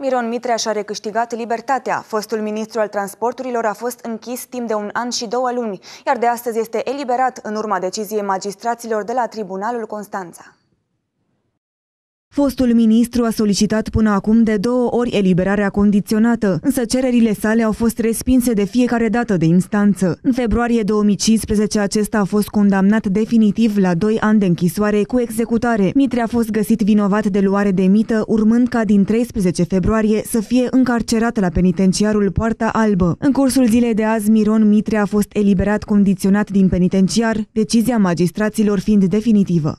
Miron Mitrea și-a recâștigat libertatea. Fostul ministru al transporturilor a fost închis timp de un an și două luni, iar de astăzi este eliberat în urma deciziei magistraților de la Tribunalul Constanța. Fostul ministru a solicitat până acum de două ori eliberarea condiționată, însă cererile sale au fost respinse de fiecare dată de instanță. În februarie 2015 acesta a fost condamnat definitiv la doi ani de închisoare cu executare. Mitre a fost găsit vinovat de luare de mită, urmând ca din 13 februarie să fie încarcerat la penitenciarul Poarta Albă. În cursul zilei de azi, Miron Mitre a fost eliberat condiționat din penitenciar, decizia magistraților fiind definitivă.